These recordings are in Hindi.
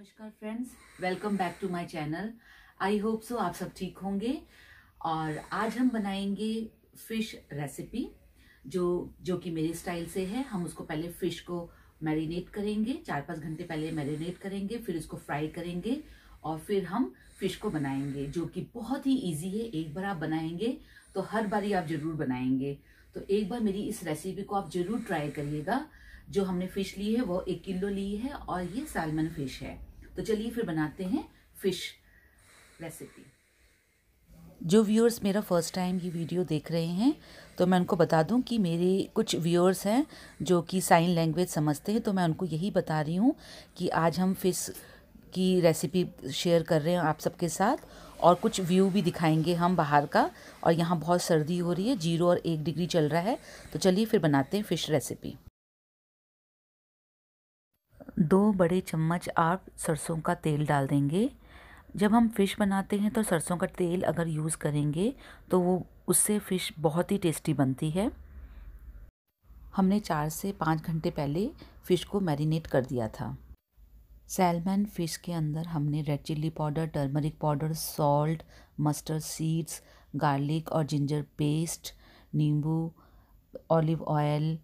नमस्कार friends welcome back to my channel I hope so आप सब ठीक होंगे और आज हम बनाएंगे फिश रेसिपी जो जो कि मेरे स्टाइल से है हम उसको पहले फिश को मैरिनेट करेंगे चार पाँच घंटे पहले मैरिनेट करेंगे फिर इसको फ्राई करेंगे और फिर हम फिश को बनाएंगे जो कि बहुत ही ईजी है एक बार आप बनाएंगे तो हर बार आप जरूर बनाएंगे तो एक बार मेरी इस रेसिपी को आप जरूर ट्राई करिएगा जो हमने फिश ली है वो एक किलो ली है और ये सालमन फिश है तो चलिए फिर बनाते हैं फिश रेसिपी जो व्यूअर्स मेरा फर्स्ट टाइम ये वीडियो देख रहे हैं तो मैं उनको बता दूं कि मेरे कुछ व्यूअर्स हैं जो कि साइन लैंग्वेज समझते हैं तो मैं उनको यही बता रही हूँ कि आज हम फिश की रेसिपी शेयर कर रहे हैं आप सबके साथ और कुछ व्यू भी दिखाएंगे हम बाहर का और यहाँ बहुत सर्दी हो रही है जीरो और एक डिग्री चल रहा है तो चलिए फिर बनाते हैं फ़िश रेसिपी दो बड़े चम्मच आप सरसों का तेल डाल देंगे जब हम फ़िश बनाते हैं तो सरसों का तेल अगर यूज़ करेंगे तो वो उससे फ़िश बहुत ही टेस्टी बनती है हमने चार से पाँच घंटे पहले फ़िश को मैरिनेट कर दिया था सैलमन फ़िश के अंदर हमने red chilli powder turmeric powder salt mustard seeds garlic और जिंजर पेस्ट नींबू ऑलिव ऑयल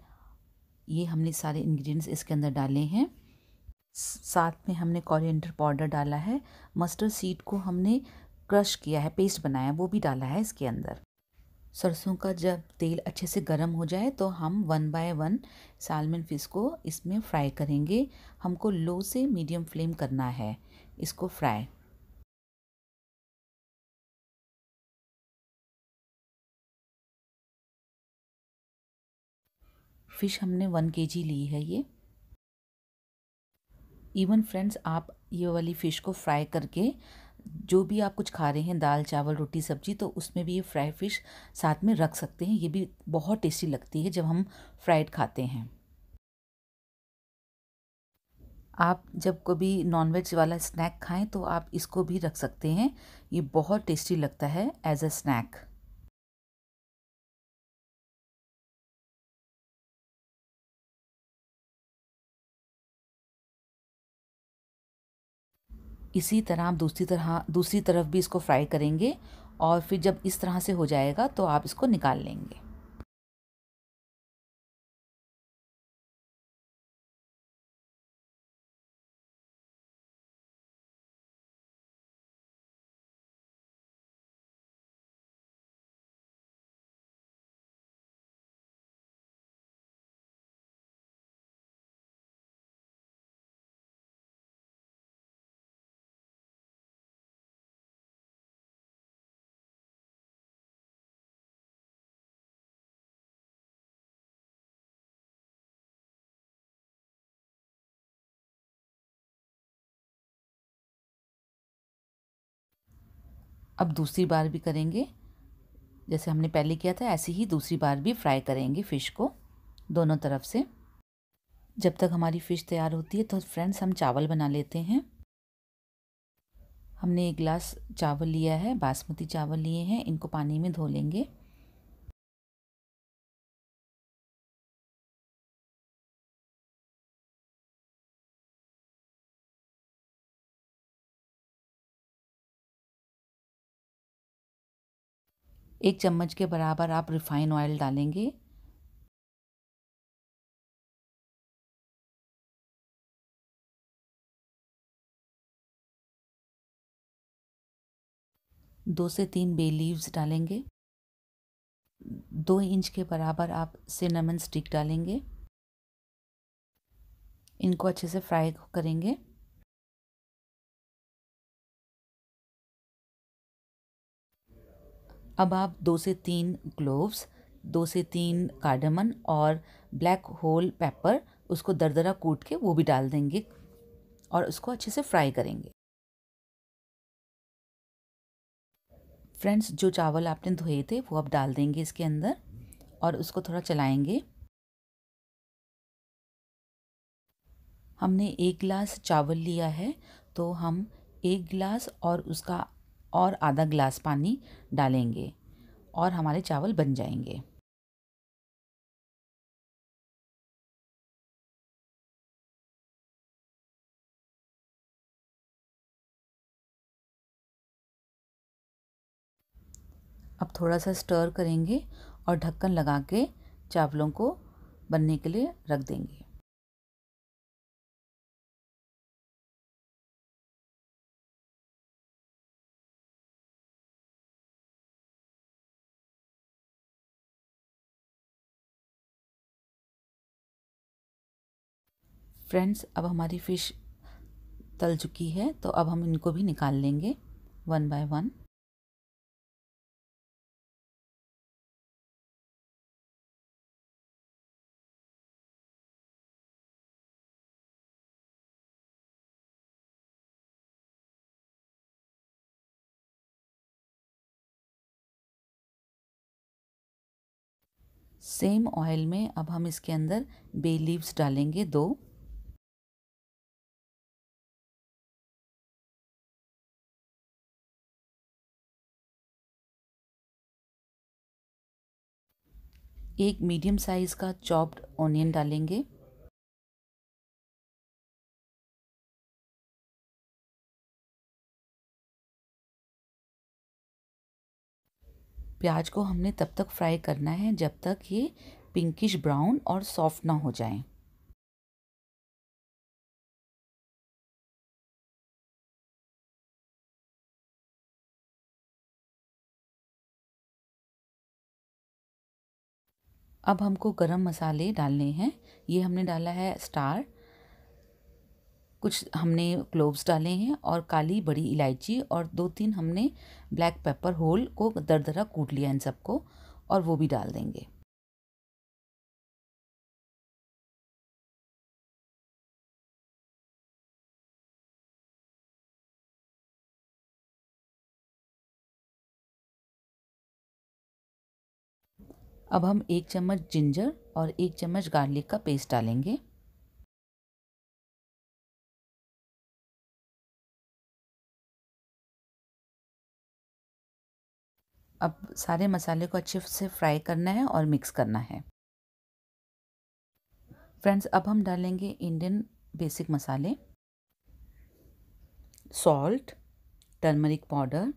ये हमने सारे इंग्रेडिएंट्स इसके अंदर डाले हैं साथ में हमने कॉरिएंडर पाउडर डाला है मस्टर्ड सीड को हमने क्रश किया है पेस्ट बनाया है वो भी डाला है इसके अंदर सरसों का जब तेल अच्छे से गर्म हो जाए तो हम one by one salmon fish को इसमें फ्राई करेंगे हमको लो से मीडियम फ्लेम करना है इसको फ्राई फ़िश हमने वन केजी ली है ये इवन फ्रेंड्स आप ये वाली फ़िश को फ्राई करके जो भी आप कुछ खा रहे हैं दाल चावल रोटी सब्जी तो उसमें भी ये फ्राई फ़िश साथ में रख सकते हैं ये भी बहुत टेस्टी लगती है जब हम फ्राइड खाते हैं आप जब कभी नॉनवेज वाला स्नैक खाएं तो आप इसको भी रख सकते हैं ये बहुत टेस्टी लगता है एज अ स्नैक इसी तरह आप दूसरी तरह दूसरी तरफ भी इसको फ्राई करेंगे और फिर जब इस तरह से हो जाएगा तो आप इसको निकाल लेंगे अब दूसरी बार भी करेंगे जैसे हमने पहले किया था ऐसे ही दूसरी बार भी फ्राई करेंगे फ़िश को दोनों तरफ से जब तक हमारी फ़िश तैयार होती है तो फ्रेंड्स हम चावल बना लेते हैं हमने एक गिलास चावल लिया है बासमती चावल लिए हैं इनको पानी में धो लेंगे एक चम्मच के बराबर आप रिफ़ाइन ऑयल डालेंगे दो से तीन बे लीव्स डालेंगे दो इंच के बराबर आप सिनेमन स्टिक डालेंगे इनको अच्छे से फ्राई करेंगे अब आप दो से तीन क्लोव्स दो से तीन कार्डमन और ब्लैक होल पेपर उसको दरदरा कूट के वो भी डाल देंगे और उसको अच्छे से फ्राई करेंगे फ्रेंड्स जो चावल आपने धोए थे वो आप डाल देंगे इसके अंदर और उसको थोड़ा चलाएंगे हमने एक गिलास चावल लिया है तो हम एक गिलास और उसका और आधा ग्लास पानी डालेंगे और हमारे चावल बन जाएंगे अब थोड़ा सा स्टर करेंगे और ढक्कन लगा के चावलों को बनने के लिए रख देंगे फ्रेंड्स अब हमारी फ़िश तल चुकी है तो अब हम इनको भी निकाल लेंगे one by one same oil में अब हम इसके अंदर बे लीव्स डालेंगे दो एक मीडियम साइज़ का चॉप्ड ऑनियन डालेंगे प्याज को हमने तब तक फ्राई करना है जब तक ये पिंकिश ब्राउन और सॉफ्ट ना हो जाएं। अब हमको गरम मसाले डालने हैं ये हमने डाला है स्टार कुछ हमने क्लोव्स डाले हैं और काली बड़ी इलायची और दो तीन हमने ब्लैक पेपर होल को दरदरा कूट लिया इन सबको और वो भी डाल देंगे अब हम एक चम्मच जिंजर और एक चम्मच गार्लिक का पेस्ट डालेंगे अब सारे मसाले को अच्छे से फ्राई करना है और मिक्स करना है फ्रेंड्स अब हम डालेंगे इंडियन बेसिक मसाले salt turmeric powder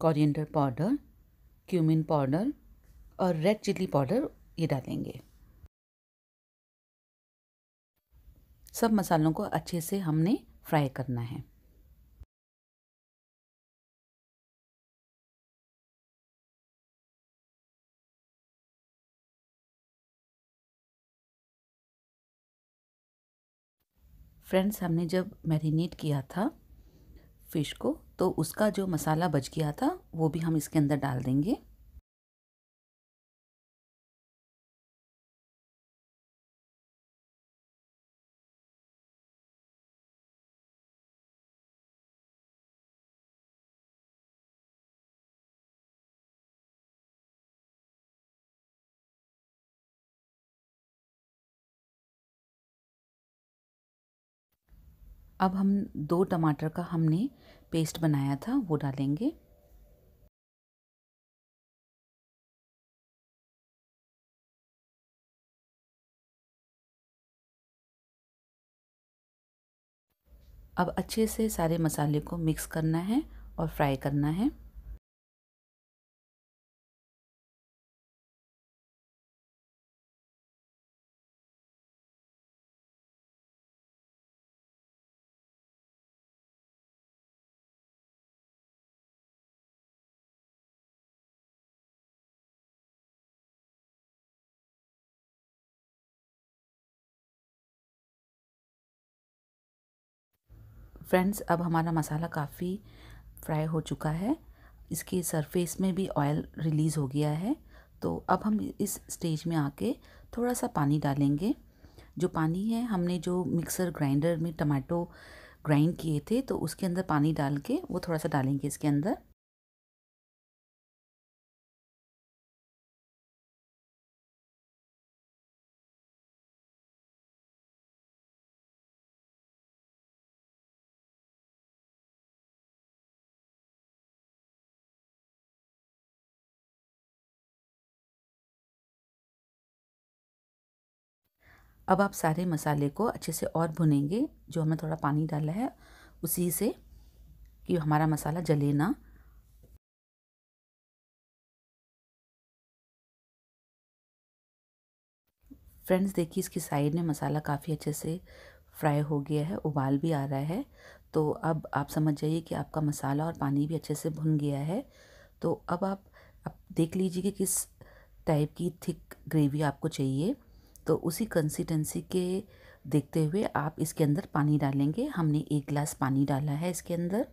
coriander powder cumin powder और रेड चिल्ली पाउडर ये डालेंगे सब मसालों को अच्छे से हमने फ्राई करना है फ्रेंड्स हमने जब मैरिनेट किया था फ़िश को तो उसका जो मसाला बच गया था वो भी हम इसके अंदर डाल देंगे अब हम दो टमाटर का हमने पेस्ट बनाया था वो डालेंगे अब अच्छे से सारे मसाले को मिक्स करना है और फ्राई करना है फ्रेंड्स अब हमारा मसाला काफ़ी फ्राई हो चुका है इसके सरफेस में भी ऑयल रिलीज़ हो गया है तो अब हम इस स्टेज में आके थोड़ा सा पानी डालेंगे जो पानी है हमने जो मिक्सर ग्राइंडर में टमाटो ग्राइंड किए थे तो उसके अंदर पानी डाल के वो थोड़ा सा डालेंगे इसके अंदर अब आप सारे मसाले को अच्छे से और भुनेंगे जो हमने थोड़ा पानी डाला है उसी से कि हमारा मसाला जले ना फ्रेंड्स देखिए इसकी साइड में मसाला काफ़ी अच्छे से फ्राई हो गया है उबाल भी आ रहा है तो अब आप समझ जाइए कि आपका मसाला और पानी भी अच्छे से भुन गया है तो अब आप, आप देख लीजिए कि किस टाइप की थिक ग्रेवी आपको चाहिए तो उसी कंसिस्टेंसी के देखते हुए आप इसके अंदर पानी डालेंगे हमने एक गिलास पानी डाला है इसके अंदर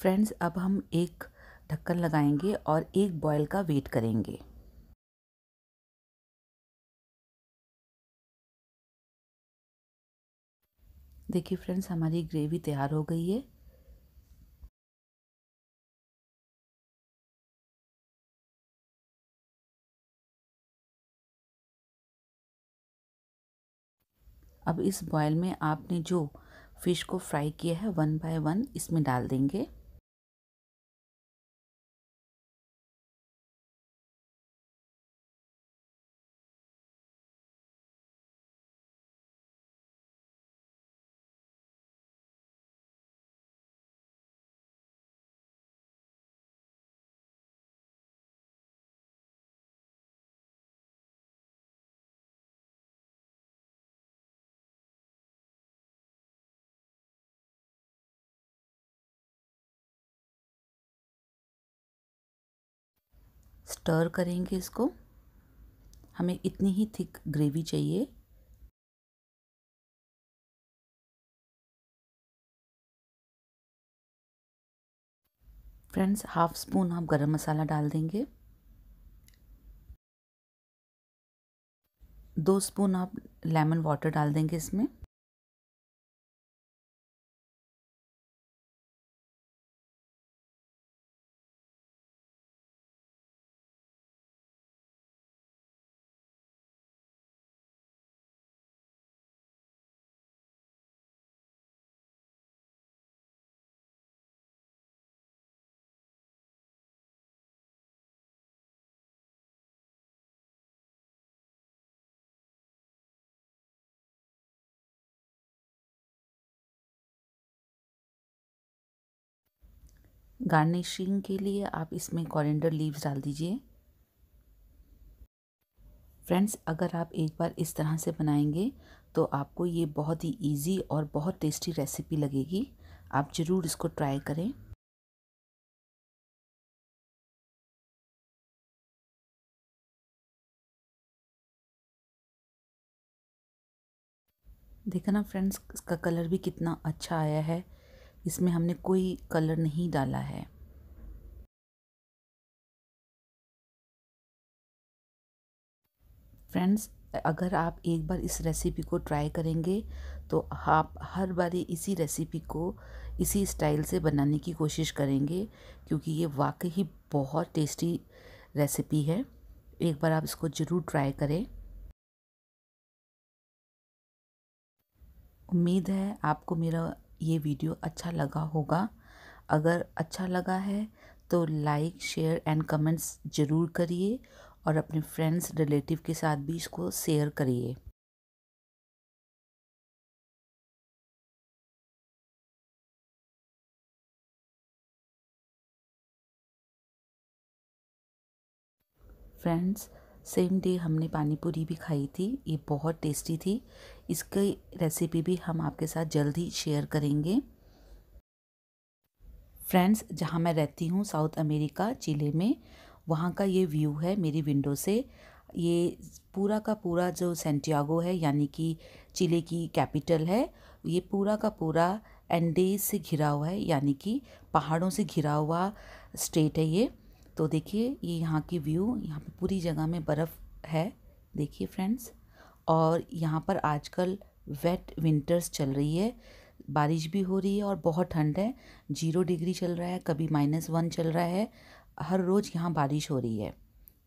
फ्रेंड्स अब हम एक ढक्कन लगाएंगे और एक बॉयल का वेट करेंगे देखिए फ्रेंड्स हमारी ग्रेवी तैयार हो गई है अब इस बॉयल में आपने जो फ़िश को फ्राई किया है वन बाय वन इसमें डाल देंगे स्टर करेंगे इसको हमें इतनी ही थिक ग्रेवी चाहिए फ्रेंड्स हाफ स्पून आप गरम मसाला डाल देंगे दो स्पून आप लेमन वाटर डाल देंगे इसमें गार्निशिंग के लिए आप इसमें कॉरेंडर लीव्स डाल दीजिए फ्रेंड्स अगर आप एक बार इस तरह से बनाएंगे तो आपको ये बहुत ही इजी और बहुत टेस्टी रेसिपी लगेगी आप ज़रूर इसको ट्राई करें देखा ना फ्रेंड्स इसका कलर भी कितना अच्छा आया है इसमें हमने कोई कलर नहीं डाला है फ्रेंड्स अगर आप एक बार इस रेसिपी को ट्राई करेंगे तो आप हर बारी इसी रेसिपी को इसी स्टाइल से बनाने की कोशिश करेंगे क्योंकि ये वाकई ही बहुत टेस्टी रेसिपी है एक बार आप इसको ज़रूर ट्राई करें उम्मीद है आपको मेरा ये वीडियो अच्छा लगा होगा अगर अच्छा लगा है तो लाइक शेयर एंड कमेंट्स ज़रूर करिए और अपने फ्रेंड्स रिलेटिव के साथ भी इसको शेयर करिए फ्रेंड्स सेम डे हमने पानी पूरी भी खाई थी ये बहुत टेस्टी थी इसकी रेसिपी भी हम आपके साथ जल्द ही शेयर करेंगे फ्रेंड्स जहाँ मैं रहती हूँ साउथ अमेरिका चिले में वहाँ का ये व्यू है मेरी विंडो से ये पूरा का पूरा जो सेंटियागो है यानी कि चिले की कैपिटल है ये पूरा का पूरा एंडेज से घिरा हुआ है यानी कि पहाड़ों से घिरा हुआ स्टेट है ये तो देखिए ये यहाँ की व्यू यहाँ पे पूरी जगह में बर्फ़ है देखिए फ्रेंड्स और यहाँ पर आजकल वेट विंटर्स चल रही है बारिश भी हो रही है और बहुत ठंड है जीरो डिग्री चल रहा है कभी माइनस वन चल रहा है हर रोज़ यहाँ बारिश हो रही है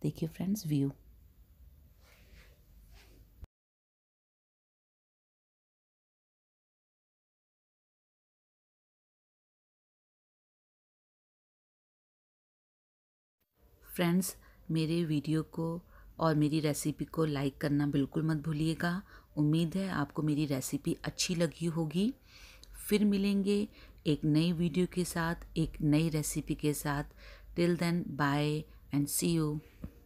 देखिए फ्रेंड्स व्यू फ्रेंड्स मेरे वीडियो को और मेरी रेसिपी को लाइक करना बिल्कुल मत भूलिएगा उम्मीद है आपको मेरी रेसिपी अच्छी लगी होगी फिर मिलेंगे एक नई वीडियो के साथ एक नई रेसिपी के साथ till then bye and see you